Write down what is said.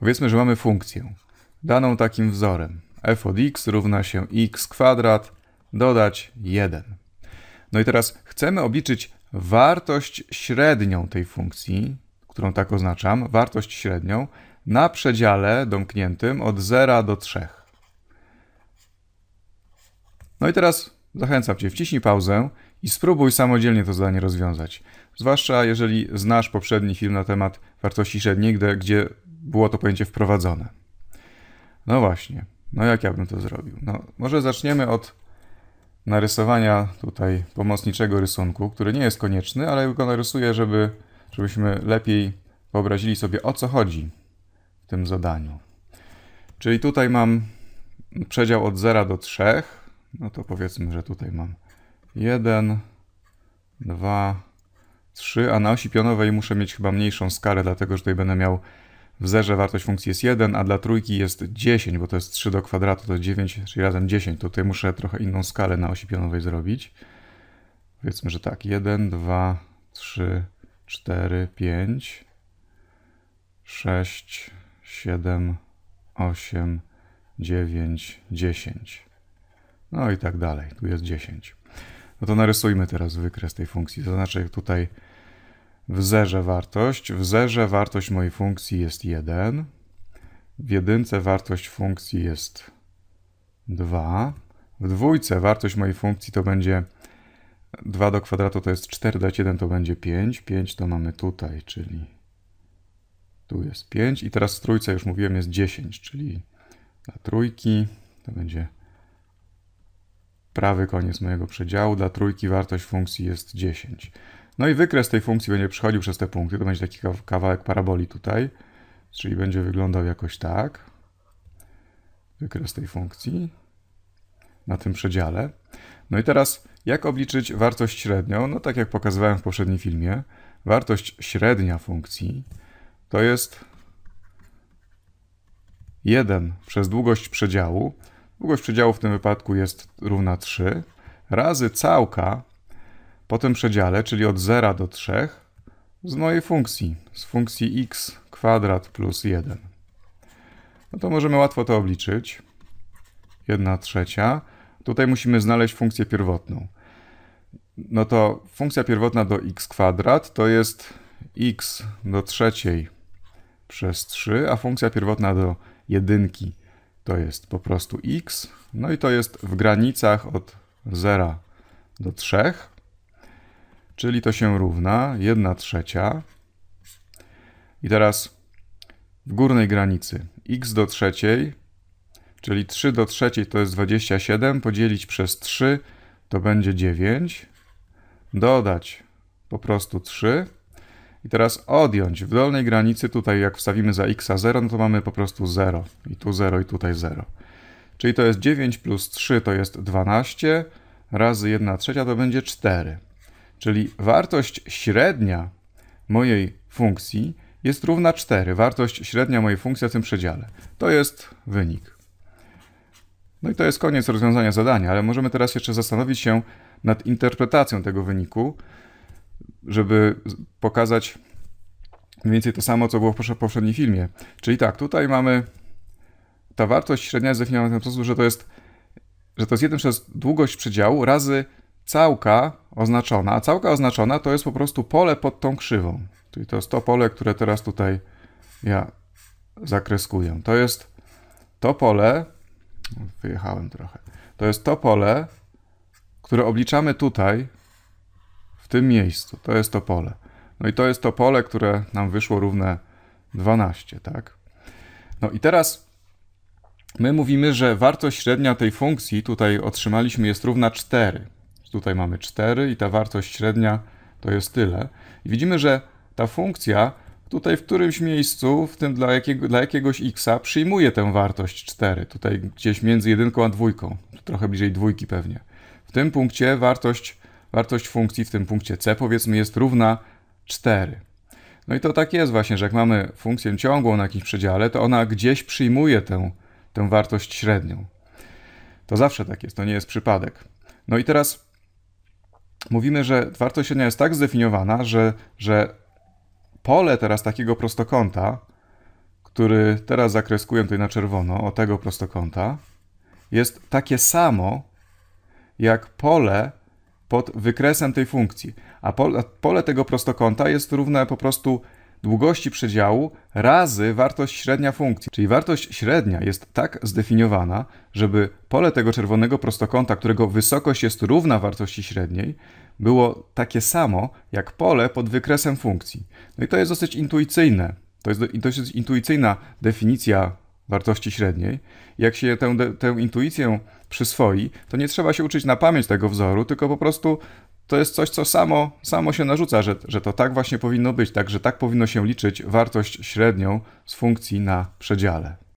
Powiedzmy, że mamy funkcję daną takim wzorem. f od x równa się x kwadrat dodać 1. No i teraz chcemy obliczyć wartość średnią tej funkcji, którą tak oznaczam, wartość średnią, na przedziale domkniętym od 0 do 3. No i teraz zachęcam Cię, wciśnij pauzę i spróbuj samodzielnie to zadanie rozwiązać. Zwłaszcza jeżeli znasz poprzedni film na temat wartości średniej, gdzie, gdzie było to pojęcie wprowadzone. No właśnie, no jak ja bym to zrobił? No, może zaczniemy od narysowania tutaj pomocniczego rysunku, który nie jest konieczny, ale go narysuję, żeby, żebyśmy lepiej wyobrazili sobie o co chodzi w tym zadaniu. Czyli tutaj mam przedział od 0 do 3, no to powiedzmy, że tutaj mam 1, 2, 3, a na osi pionowej muszę mieć chyba mniejszą skalę, dlatego że tutaj będę miał w zerze wartość funkcji jest 1, a dla trójki jest 10, bo to jest 3 do kwadratu, to jest 9, czyli razem 10. To tutaj muszę trochę inną skalę na osi pionowej zrobić. Powiedzmy, że tak, 1, 2, 3, 4, 5, 6, 7, 8, 9, 10. No i tak dalej, tu jest 10. No to narysujmy teraz wykres tej funkcji. To znaczy tutaj w zerze wartość. W zerze wartość mojej funkcji jest 1. W jedynce wartość funkcji jest 2. W dwójce wartość mojej funkcji to będzie 2 do kwadratu to jest 4, dać 1 to będzie 5. 5 to mamy tutaj, czyli tu jest 5. I teraz w trójce już mówiłem jest 10, czyli dla trójki to będzie prawy koniec mojego przedziału. Dla trójki wartość funkcji jest 10. No i wykres tej funkcji będzie przechodził przez te punkty. To będzie taki kawałek paraboli tutaj, czyli będzie wyglądał jakoś tak. Wykres tej funkcji na tym przedziale. No i teraz jak obliczyć wartość średnią? No tak jak pokazywałem w poprzednim filmie, wartość średnia funkcji to jest 1 przez długość przedziału. Długość przedziału w tym wypadku jest równa 3 razy całka po tym przedziale, czyli od 0 do 3, z mojej funkcji, z funkcji x kwadrat plus 1. No to możemy łatwo to obliczyć. 1 trzecia. Tutaj musimy znaleźć funkcję pierwotną. No to funkcja pierwotna do x kwadrat to jest x do trzeciej przez 3, a funkcja pierwotna do jedynki to jest po prostu x, no i to jest w granicach od 0 do 3 czyli to się równa 1 trzecia. I teraz w górnej granicy x do trzeciej, czyli 3 do trzeciej to jest 27, podzielić przez 3 to będzie 9, dodać po prostu 3 i teraz odjąć w dolnej granicy, tutaj jak wstawimy za x 0, no to mamy po prostu 0 i tu 0 i tutaj 0. Czyli to jest 9 plus 3 to jest 12, razy 1 trzecia to będzie 4. Czyli wartość średnia mojej funkcji jest równa 4. Wartość średnia mojej funkcji w tym przedziale. To jest wynik. No i to jest koniec rozwiązania zadania, ale możemy teraz jeszcze zastanowić się nad interpretacją tego wyniku, żeby pokazać mniej więcej to samo, co było w poprzednim filmie. Czyli tak, tutaj mamy ta wartość średnia zdefiniowana w ten sposób, że to jest, że to jest 1 przez długość przedziału razy całka oznaczona, a całka oznaczona to jest po prostu pole pod tą krzywą. Czyli to jest to pole, które teraz tutaj ja zakreskuję. To jest to pole, wyjechałem trochę, to jest to pole, które obliczamy tutaj, w tym miejscu. To jest to pole. No i to jest to pole, które nam wyszło równe 12, tak? No i teraz my mówimy, że wartość średnia tej funkcji, tutaj otrzymaliśmy, jest równa 4. Tutaj mamy 4 i ta wartość średnia to jest tyle. I widzimy, że ta funkcja tutaj w którymś miejscu, w tym dla, jakiego, dla jakiegoś x'a przyjmuje tę wartość 4. Tutaj gdzieś między jedynką a dwójką, trochę bliżej dwójki pewnie. W tym punkcie wartość, wartość funkcji, w tym punkcie c powiedzmy jest równa 4. No i to tak jest właśnie, że jak mamy funkcję ciągłą na jakimś przedziale, to ona gdzieś przyjmuje tę, tę wartość średnią. To zawsze tak jest, to nie jest przypadek. No i teraz mówimy, że wartość średnia jest tak zdefiniowana, że, że pole teraz takiego prostokąta, który teraz zakreskuję tutaj na czerwono, o tego prostokąta, jest takie samo jak pole pod wykresem tej funkcji. A pole, a pole tego prostokąta jest równe po prostu długości przedziału razy wartość średnia funkcji. Czyli wartość średnia jest tak zdefiniowana, żeby pole tego czerwonego prostokąta, którego wysokość jest równa wartości średniej, było takie samo jak pole pod wykresem funkcji. No i to jest dosyć intuicyjne. To jest dosyć intuicyjna definicja wartości średniej. Jak się tę, tę intuicję przyswoi, to nie trzeba się uczyć na pamięć tego wzoru, tylko po prostu to jest coś, co samo, samo się narzuca, że, że to tak właśnie powinno być, tak, że tak powinno się liczyć wartość średnią z funkcji na przedziale.